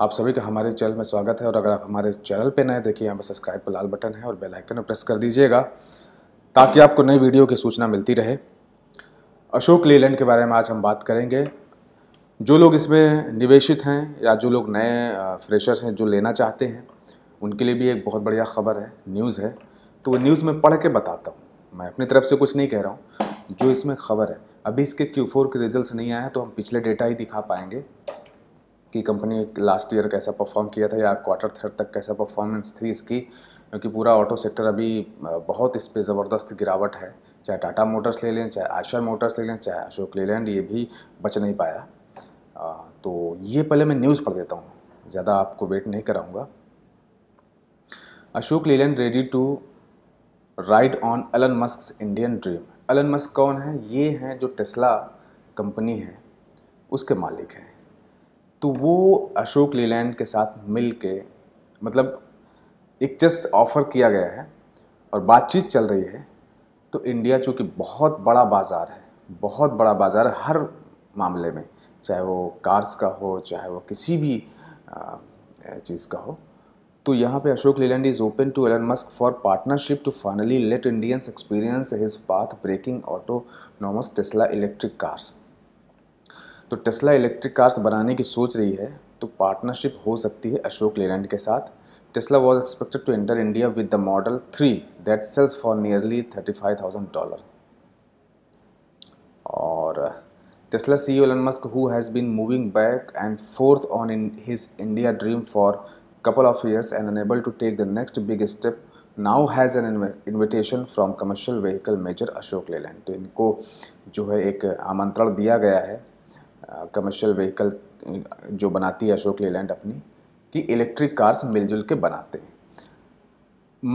आप सभी का हमारे चैनल में स्वागत है और अगर आप हमारे चैनल पर नए देखिए यहाँ पर सब्सक्राइब का लाल बटन है और बेल आइकन में प्रेस कर दीजिएगा ताकि आपको नई वीडियो की सूचना मिलती रहे अशोक लेलैंड के बारे में आज हम बात करेंगे जो लोग इसमें निवेशित हैं या जो लोग नए फ्रेशर्स हैं जो लेना चाहते हैं उनके लिए भी एक बहुत बढ़िया खबर है न्यूज़ है तो वो न्यूज़ में पढ़ के बताता हूँ मैं अपनी तरफ से कुछ नहीं कह रहा हूँ जो इसमें खबर है अभी इसके Q4 के रिजल्ट्स नहीं आए हैं तो हम पिछले डेटा ही दिखा पाएंगे कि कंपनी लास्ट ईयर कैसा परफॉर्म किया था या क्वार्टर थर्ड तक कैसा परफॉर्मेंस थी इसकी क्योंकि पूरा ऑटो सेक्टर अभी बहुत इस पर ज़बरदस्त गिरावट है चाहे टाटा मोटर्स ले लें चाहे आशा मोटर्स ले लें चाहे अशोक लेलैंड ये भी बच नहीं पाया आ, तो ये पहले मैं न्यूज़ पढ़ देता हूँ ज़्यादा आपको वेट नहीं कराऊँगा Ashok Leyland ready to ride on Elon Musk Indian dream Elon Musk कौन है ये हैं जो टेस्ला कंपनी है उसके मालिक हैं तो वो अशोक लीलैंड के साथ मिल के मतलब एक जस्ट ऑफ़र किया गया है और बातचीत चल रही है तो इंडिया चूँकि बहुत बड़ा बाज़ार है बहुत बड़ा बाज़ार हर मामले में चाहे वो कार्स का हो चाहे वो किसी भी चीज़ का हो तो यहाँ पे Ashok Leyland is open to Elon Musk for partnership to finally let Indians experience his path breaking autonomous Tesla electric cars तो टेस्ला इलेक्ट्रिक कार्स बनाने की सोच रही है तो पार्टनरशिप हो सकती है अशोक लेलैंड के साथ Tesla was expected to enter India with the model three that sells for nearly thirty five thousand dollar और Tesla C E Elon Musk who has been moving back and forth on in his India dream for couple of years and unable to take the next big step now has an invitation from commercial vehicle major Ashok Leyland तो इनको जो है एक आमंत्रण दिया गया है commercial vehicle जो बनाती है अशोक लेलैंड अपनी कि इलेक्ट्रिक कार्स मिलजुल के बनाते हैं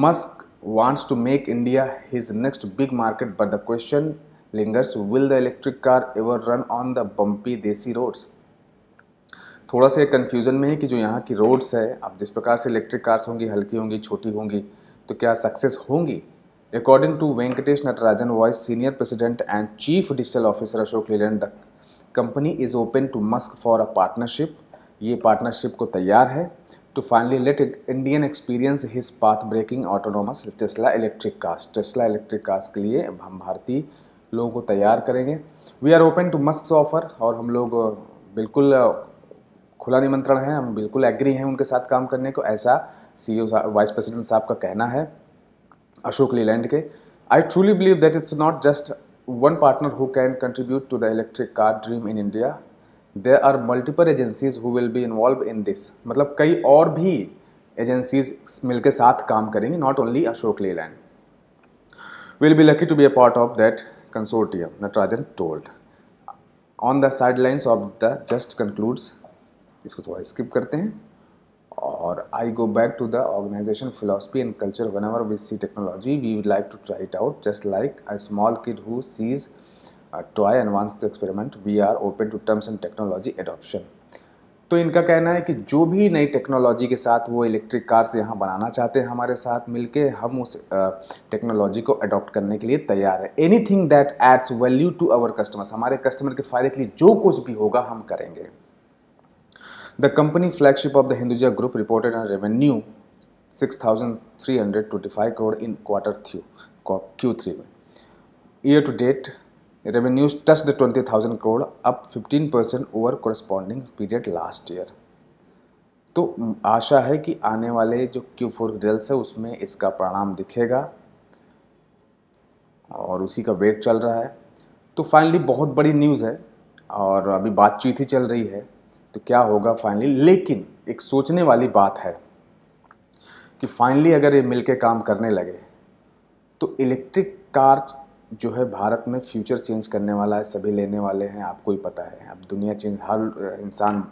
Musk wants to make India his next big market but the question lingers will the electric car ever run on the bumpy desi roads थोड़ा सा कन्फ्यूज़न में है कि जो यहाँ की रोड्स है अब जिस प्रकार से इलेक्ट्रिक कार्स होंगी हल्की होंगी छोटी होंगी तो क्या सक्सेस होंगी according to Venkatesh Natarajan vice senior president and chief digital officer Ashok Leyland the company is open to Musk for a partnership ये पार्टनरशिप को तैयार है to finally let Indian experience his path breaking autonomous Tesla electric cars Tesla electric cars के लिए हम भारतीय लोगों को तैयार करेंगे we are open to Musk offer और हम लोग बिल्कुल खुला निमंत्रण है हम बिल्कुल एग्री हैं उनके साथ काम करने को ऐसा सी ओ वाइस प्रेसिडेंट साहब का कहना है अशोक लीलैंड के I truly believe that it's not just one partner who can contribute to the electric car dream in India. There are multiple agencies who will be involved in this. मतलब कई और भी agencies मिलकर साथ काम करेंगी not only Ashok Leyland. We'll be lucky to be a part of that consortium, Natarajan told. On the sidelines of the just concludes, इसको थोड़ा स्किप करते हैं or I go back to the organization philosophy and culture whenever we see technology we would like to try it out just like a small kid who sees a toy and wants to experiment we are open to terms and technology adoption तो इनका कहना है कि जो भी नई technology के साथ वो इलेक्ट्रिक कार्स यहाँ बनाना चाहते हैं हमारे साथ मिलके हम उस टेक्नोलॉजी को अडॉप्ट करने के लिए तैयार है anything that adds value to our customers हमारे कस्टमर के फ़ायदे के लिए जो कुछ भी होगा हम करेंगे The company flagship of the Hinduja Group reported a revenue 6,325 crore in quarter two, Q3 year to date revenues touched the 20,000 crore up 15% over corresponding period last year तो आशा है कि आने वाले जो Q4 रिजल्ट्स है उसमें इसका परिणाम दिखेगा और उसी का वेट चल रहा है तो फाइनली बहुत बड़ी न्यूज़ है और अभी बातचीत ही चल रही है तो क्या होगा फाइनली लेकिन एक सोचने वाली बात है कि फाइनली अगर ये मिलके काम करने लगे तो इलेक्ट्रिक कार जो है भारत में फ्यूचर चेंज करने वाला है सभी लेने वाले हैं आपको ही पता है अब दुनिया चेंज हर इंसान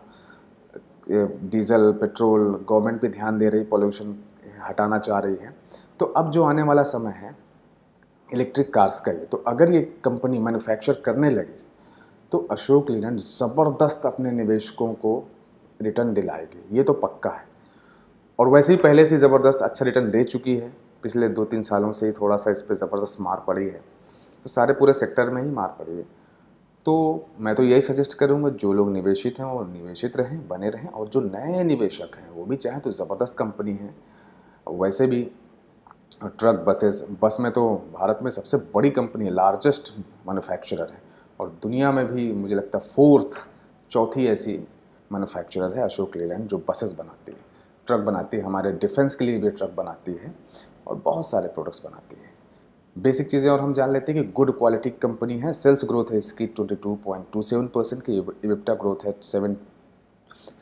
डीजल पेट्रोल गवर्नमेंट भी ध्यान दे रही पोल्यूशन हटाना चाह रही है तो अब जो आने वाला समय है इलेक्ट्रिक कार्स का ये तो अगर ये कंपनी मैन्युफैक्चर करने लगी तो अशोक लीलैंड ज़बरदस्त अपने निवेशकों को रिटर्न दिलाएगी ये तो पक्का है और वैसे ही पहले से ज़बरदस्त अच्छा रिटर्न दे चुकी है पिछले दो तीन सालों से ही थोड़ा सा इस पर ज़बरदस्त मार पड़ी है तो सारे पूरे सेक्टर में ही मार पड़ी है तो मैं तो यही सजेस्ट करूँगा जो लोग निवेशित हैं वो निवेशित रहें बने रहें और जो नए निवेशक हैं वो भी चाहें तो ज़बरदस्त कंपनी है वैसे भी ट्रक बसेस बस में तो भारत में सबसे बड़ी कंपनी है लार्जेस्ट मैन्युफैक्चरर है और दुनिया में भी मुझे लगता है फोर्थ चौथी ऐसी मैन्युफैक्चरर है अशोक लेलैंड जो बसेस बनाती है ट्रक बनाती है हमारे डिफेंस के लिए भी ट्रक बनाती है और बहुत सारे प्रोडक्ट्स बनाती है बेसिक चीज़ें और हम जान लेते हैं कि गुड क्वालिटी कंपनी है सेल्स ग्रोथ है इसकी 22.27 परसेंट की इबिप्टा ग्रोथ है seven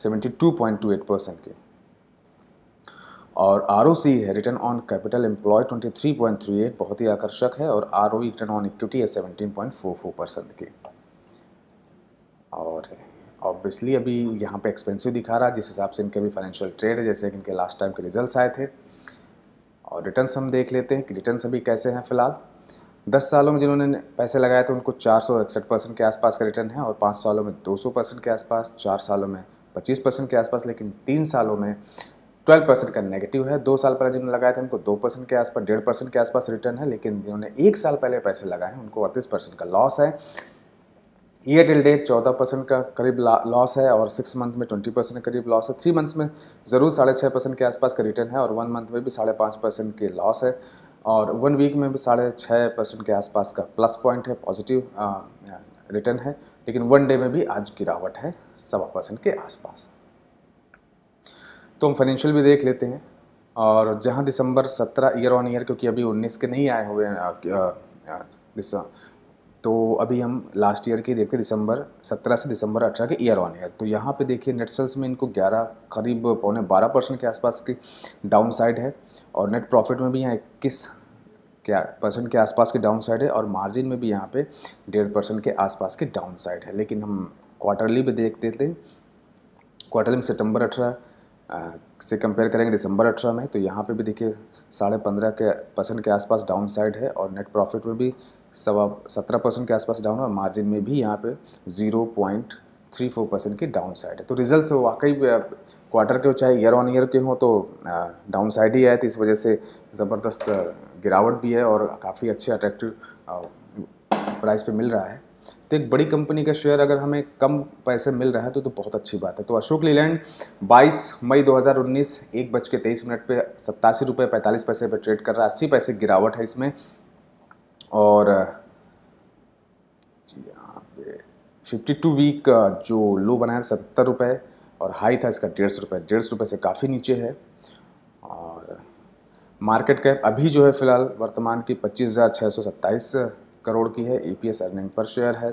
seventy two point two eight percent की और आर है रिटर्न ऑन कैपिटल एम्प्लॉय 23.38 बहुत ही आकर्षक है और आर रिटर्न ऑन इक्विटी है 17.44 परसेंट की और ऑब्वियसली अभी यहाँ पे एक्सपेंसिव दिखा रहा है जिस हिसाब से इनके भी फाइनेंशियल ट्रेड है जैसे कि इनके लास्ट टाइम के रिजल्ट आए थे और रिटर्न हम देख लेते हैं कि रिटर्न अभी कैसे हैं फिलहाल दस सालों में जिन्होंने पैसे लगाए थे उनको चार सौ इकसठ परसेंट के आसपास का रिटर्न है और पाँच सालों में दो सौ परसेंट के आसपास चार सालों में पच्चीस परसेंट के आसपास लेकिन तीन सालों में ट्वेल्व परसेंट का नेगेटिव है दो साल पहले जिन्होंने लगाया था उनको दो परसेंट के आसपास डेढ़ परसेंट के आसपास रिटर्न है लेकिन जिन्होंने एक साल पहले पैसे लगाए हैं उनको अड़तीस परसेंट का लॉस है ईयर टिल डेट चौदह परसेंट का करीब लॉस है और सिक्स मंथ में ट्वेंटी परसेंट करीब लॉस है थ्री मंथ्स में ज़रूर साढ़े छः परसेंट के आसपास का रिटर्न है और वन मंथ में भी साढ़े पाँच परसेंट के लॉस है और वन वीक में भी साढ़े छः परसेंट के आसपास का प्लस पॉइंट है पॉजिटिव रिटर्न है लेकिन वन डे में भी आज गिरावट है सवा परसेंट के आसपास तो हम फाइनेंशियल भी देख लेते हैं और जहाँ दिसंबर सत्रह ईयर ऑन ईयर क्योंकि अभी उन्नीस के नहीं आए हुए हैं तो अभी हम लास्ट ईयर के देखते दिसंबर सत्रह से दिसंबर अठारह के ईयर ऑन ईयर तो यहाँ पे देखिए नेट सेल्स में इनको ग्यारह करीब पौने बारह परसेंट के आसपास की डाउन साइड है और नेट प्रॉफिट में भी यहाँ इक्कीस क्या परसेंट के आसपास की डाउन साइड है और मार्जिन में भी यहाँ पे डेढ़ परसेंट के आसपास की डाउन साइड है लेकिन हम क्वार्टरली भी देख देते हैं क्वार्टरली में सितंबर अठारह से कंपेयर करेंगे दिसंबर अठारह में तो यहाँ पे भी देखिए साढ़े पंद्रह के परसेंट के आसपास डाउन साइड है और नेट प्रॉफिट में भी सवा सत्रह परसेंट के आसपास डाउन है और मार्जिन में भी यहाँ पे zero point three four percent की डाउन साइड है तो रिजल्ट वाकई क्वार्टर के हो चाहे ईयर ऑन ईयर के हों तो डाउन साइड ही आए तो इस वजह से ज़बरदस्त गिरावट भी है और काफ़ी अच्छे अट्रैक्टिव प्राइस पे मिल रहा है तो एक बड़ी कंपनी का शेयर अगर हमें कम पैसे मिल रहा है तो तो बहुत अच्छी बात है तो अशोक लीलैंड 22 मई 2019 एक बज के तेईस मिनट पर सत्तासी रुपये पैंतालीस पैसे पर ट्रेड कर रहा है अस्सी पैसे गिरावट है इसमें और यहाँ पे फिफ्टी टू वीक जो लो बनाया सतहत्तर रुपये और हाई था इसका डेढ़ सौ रुपये डेढ़ सौ रुपये से काफ़ी नीचे है और मार्केट कैप अभी जो है फ़िलहाल वर्तमान की पच्चीस हज़ार छः सौ सत्ताईस करोड़ की है ईपीएस अर्निंग पर शेयर है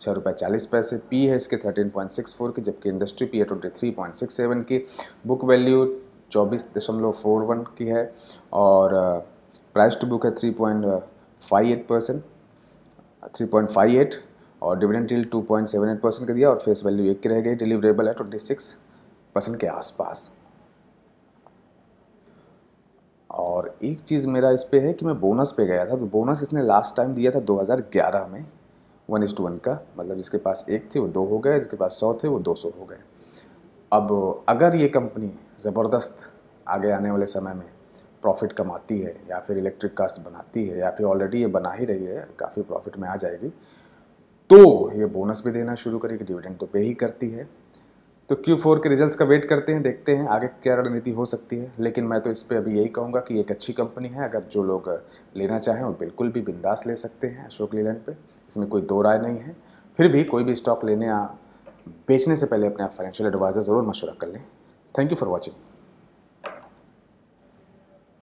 छः रुपये चालीस पैसे पी है इसके थर्टीन पॉइंट सिक्स फोर की जबकि इंडस्ट्री पी है twenty three point six seven की बुक वैल्यू चौबीस दशमलव फोर वन की है और प्राइस टू बुक है three point five eight percent three point five eight और डिविडेंड डील two point seven eight percent का दिया और फेस वैल्यू एक की रह गई डिलीवरेबल है ट्वेंटी सिक्स परसेंट के आसपास और एक चीज़ मेरा इस पर है कि मैं बोनस पे गया था तो बोनस इसने लास्ट टाइम दिया था 2011 में वन एस टू वन का मतलब जिसके पास एक थे वो दो हो गए जिसके पास सौ थे वो दो सौ हो गए अब अगर ये कंपनी ज़बरदस्त आगे आने वाले समय में प्रॉफिट कमाती है या फिर इलेक्ट्रिक कार्स बनाती है या फिर ऑलरेडी ये बना ही रही है काफ़ी प्रॉफिट में आ जाएगी तो ये बोनस भी देना शुरू करेगी डिविडेंड तो पे ही करती है तो Q4 के रिजल्ट्स का वेट करते हैं देखते हैं आगे क्या रणनीति हो सकती है लेकिन मैं तो इस पर अभी यही कहूँगा कि एक अच्छी कंपनी है अगर जो लोग लेना चाहें वो बिल्कुल भी बिंदास ले सकते हैं अशोक लीलैंड पे इसमें कोई दो राय नहीं है फिर भी कोई भी स्टॉक लेने या बेचने से पहले अपने आप फाइनेंशियल एडवाइज़र ज़रूर मशवरा कर लें थैंक यू फॉर वॉचिंग